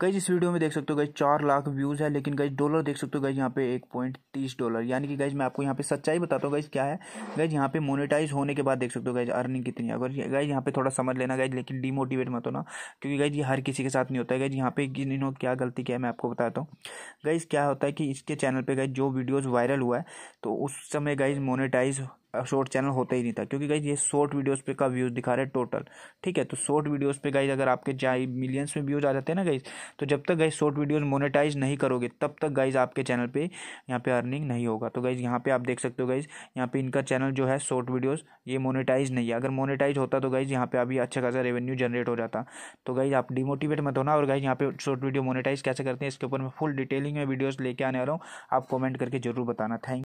गई इस वीडियो में देख सकते हो गई चार लाख व्यूज़ है लेकिन गई डॉलर देख सकते हो गई यहाँ पे एक पॉइंट तीस डॉलर यानी कि गई मैं आपको यहाँ पे सच्चाई बताता हूँ गई क्या है गई यहाँ पे मोनेटाइज होने के बाद देख सकते हो गई अर्निंग कितनी है अगर गई यहाँ पे थोड़ा समझ लेना गई लेकिन डीमोटिवेट मत होना क्योंकि गई ये हर किसी के साथ नहीं होता है गई यहाँ पे इन्होंने क्या गलती किया है मैं आपको बताता हूँ गई क्या होता है कि इसके चैनल पर गई जो वीडियोज़ वायरल हुआ है तो उस समय गई मोनिटाइज शॉर्ट चैनल होता ही नहीं था क्योंकि गाइज ये शॉर्ट वीडियोस पे का व्यूज़ दिखा रहे हैं टोटल ठीक है तो शॉर्ट वीडियोस पे गाइज अगर आपके जाए मिलियंस में व्यूज़ आ जाते हैं ना गाइज तो जब तक गाइज शॉर्ट वीडियोस मोनेटाइज नहीं करोगे तब तक गाइज आपके चैनल पे यहाँ पे अर्निंग नहीं होगा तो गाइज यहाँ पे आप देख सकते हो गाइज यहाँ पे इनका चैनल जो है शॉर्ट वीडियोज़ ये मोनिटाइज नहीं है अगर मोनिटाइज होता तो गाइज यहाँ पे अभी अच्छा खासा रेवेन्यू जनरेट हो जाता तो गाइज आप डिमोटिवेट मत होना और गाइज यहाँ पे शॉर्ट वीडियो मोनिटाइज कैसे करते हैं इसके ऊपर मैं फुल डिटेलिंग में वीडियोज़ लेके आने वाला हूँ आप कॉमेंट करके जरूर बताना थैंक